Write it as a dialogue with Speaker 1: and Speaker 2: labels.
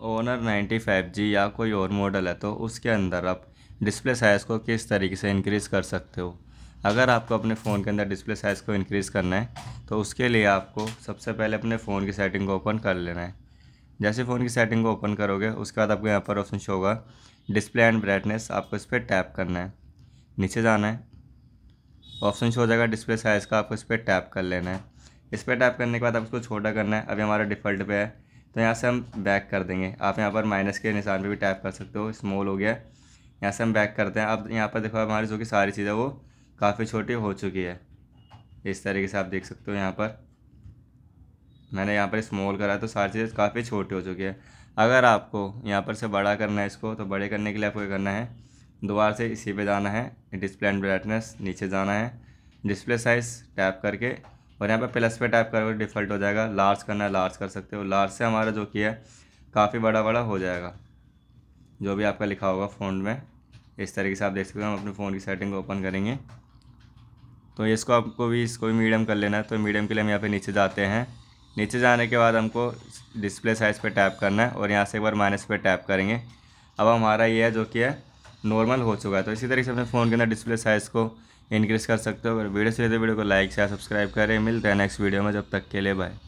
Speaker 1: owner 95G या कोई और मॉडल है तो उसके अंदर आप डिस्प्ले साइज़ को किस तरीके से इंक्रीज़ कर सकते हो अगर आपको अपने फ़ोन के अंदर डिस्प्ले साइज़ को इंक्रीज़ करना है तो उसके लिए आपको सबसे पहले अपने फ़ोन की सेटिंग को ओपन कर लेना है जैसे फ़ोन की सेटिंग को ओपन करोगे उसके बाद आपको यहाँ पर ऑप्शन शो होगा डिस्प्ले एंड ब्राइटनेस आपको इस पर टैप करना है नीचे जाना है ऑप्शन शो हो जाएगा डिस्प्ले साइज़ का आपको इस पर टैप कर लेना है इस पर टैप करने के बाद आपको छोटा करना है अभी हमारा डिफ़ल्ट पे है तो यहाँ से हम बैक कर देंगे आप यहाँ पर माइनस के निशान पे भी टैप कर सकते हो स्मॉल हो गया यहाँ से हम बैक करते हैं अब यहाँ पर देखो हमारी जो कि सारी चीज़ें वो काफ़ी छोटी हो चुकी है इस तरीके से आप देख सकते हो यहाँ पर मैंने यहाँ पर स्मॉल करा तो सारी चीज़ें काफ़ी छोटी हो चुकी है अगर आपको यहाँ पर से बड़ा करना है इसको तो बड़े करने के लिए आपको करना है दोबारा से इसी पे जाना है डिस्प्ले एंड ब्राइटनेस नीचे जाना है डिस्प्ले साइज़ टैप करके और यहाँ पे प्लस पे टाइप करोगे डिफ़ल्ट हो जाएगा लार्ज करना है लार्ज कर सकते हो लार्ज से हमारा जो किया है काफ़ी बड़ा बड़ा हो जाएगा जो भी आपका लिखा होगा फ़ोन में इस तरीके से आप देख सकते हो हम अपने फ़ोन की सेटिंग ओपन करेंगे तो इसको आपको भी इसको भी मीडियम कर लेना है तो मीडियम के लिए हम यहाँ पर नीचे जाते हैं नीचे जाने के बाद हमको डिस्प्ले साइज़ पर टैप करना है और यहाँ से एक बार माइनस पर टैप करेंगे अब हमारा ये है जो कि है नॉर्मल हो चुका है तो इसी तरीके से अपने फ़ोन के अंदर डिस्प्ले साइज़ को इंक्रीज़ कर सकते हो अगर वीडियो से लेते वीडियो को लाइक शेयर सब्सक्राइब करें मिलते हैं नेक्स्ट वीडियो में जब तक के लिए बाय